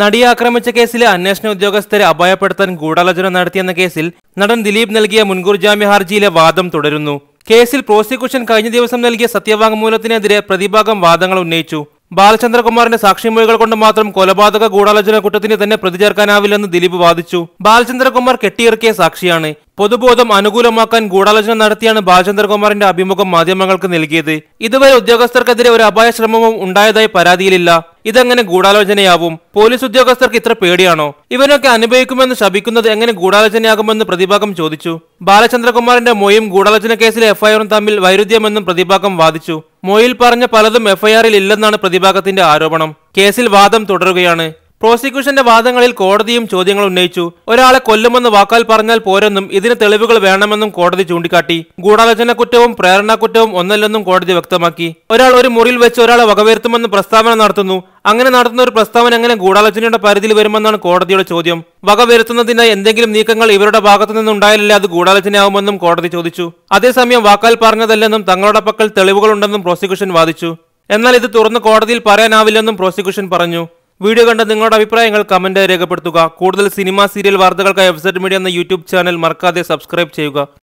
നടിയെ ആക്രമിച്ച കേസിലെ അന്വേഷണ ഉദ്യോഗസ്ഥരെ അപായപ്പെടുത്താൻ ഗൂഢാലോചന നടത്തിയെന്ന കേസിൽ നടൻ ദിലീപ് നൽകിയ മുൻകൂർ ജാമ്യ ഹർജിയിലെ വാദം തുടരുന്നു കേസിൽ പ്രോസിക്യൂഷൻ കഴിഞ്ഞ ദിവസം നൽകിയ സത്യവാങ്മൂലത്തിനെതിരെ പ്രതിഭാഗം വാദങ്ങൾ ഉന്നയിച്ചു ബാലചന്ദ്രകുമാറിന്റെ സാക്ഷിമൊഴികൾ കൊണ്ട് മാത്രം കൊലപാതക ഗൂഢാലോചന കുറ്റത്തിന് തന്നെ പ്രതി ചേർക്കാനാവില്ലെന്ന് ദിലീപ് വാദിച്ചു ബാലചന്ദ്രകുമാർ കെട്ടിയിറക്കിയ സാക്ഷിയാണ് പൊതുബോധം അനുകൂലമാക്കാൻ ഗൂഢാലോചന നടത്തിയാണ് ബാലചന്ദ്രകുമാറിന്റെ അഭിമുഖം മാധ്യമങ്ങൾക്ക് നൽകിയത് ഇതുവരെ ഉദ്യോഗസ്ഥർക്കെതിരെ ഒരു അപായ ശ്രമവും ഉണ്ടായതായി പരാതിയിലില്ല ഇതെങ്ങനെ ഗൂഢാലോചനയാവും പോലീസ് ഉദ്യോഗസ്ഥർക്ക് ഇത്ര പേടിയാണോ ഇവനൊക്കെ അനുഭവിക്കുമെന്ന് ശപിക്കുന്നത് എങ്ങനെ ഗൂഢാലോചനയാകുമെന്ന് പ്രതിഭാഗം ചോദിച്ചു ബാലചന്ദ്രകുമാറിന്റെ മൊയും ഗൂഢാലോചന കേസിലെ എഫ്ഐആറും തമ്മിൽ വൈരുദ്ധ്യമെന്നും പ്രതിഭാഗം വാദിച്ചു മൊയിൽ പറഞ്ഞ പലതും എഫ്ഐആറിൽ ഇല്ലെന്നാണ് പ്രതിഭാഗത്തിന്റെ ആരോപണം കേസിൽ വാദം തുടരുകയാണ് പ്രോസിക്യൂഷന്റെ വാദങ്ങളിൽ കോടതിയും ചോദ്യങ്ങൾ ഉന്നയിച്ചു ഒരാളെ കൊല്ലുമെന്ന് വാക്കാൽ പറഞ്ഞാൽ പോരെന്നും ഇതിന് തെളിവുകൾ വേണമെന്നും കോടതി ചൂണ്ടിക്കാട്ടി ഗൂഢാലോചന കുറ്റവും പ്രേരണാ കുറ്റവും ഒന്നല്ലെന്നും കോടതി വ്യക്തമാക്കി ഒരാൾ ഒരു മുറിയിൽ വെച്ച് ഒരാളെ വകവരുത്തുമെന്ന് പ്രസ്താവന നടത്തുന്നു അങ്ങനെ നടത്തുന്ന ഒരു പ്രസ്താവന എങ്ങനെ ഗൂഢാലോചനയുടെ പരിധിയിൽ വരുമെന്നാണ് കോടതിയുടെ ചോദ്യം വകവരുത്തുന്നതിനായി എന്തെങ്കിലും നീക്കങ്ങൾ ഇവരുടെ ഭാഗത്തു നിന്നുണ്ടായില്ല അത് ഗൂഢാലോചനയാവുമെന്നും കോടതി ചോദിച്ചു അതേസമയം വാക്കാൽ പറഞ്ഞതല്ലെന്നും തങ്ങളുടെ പക്കൽ തെളിവുകളുണ്ടെന്നും പ്രോസിക്യൂഷൻ വാദിച്ചു എന്നാൽ ഇത് തുറന്ന് കോടതിയിൽ പറയാനാവില്ലെന്നും പ്രോസിക്യൂഷൻ പറഞ്ഞു വീഡിയോ കണ്ട നിങ്ങളുടെ അഭിപ്രായങ്ങൾ കമന്റ് രേഖപ്പെടുത്തുക കൂടുതൽ സിനിമ സീരിയൽ വാർത്തകൾക്കായി വെബ്സൈറ്റ് മീഡിയ എന്ന യൂട്യൂബ് ചാനൽ മറക്കാതെ സബ്സ്ക്രൈബ് ചെയ്യുക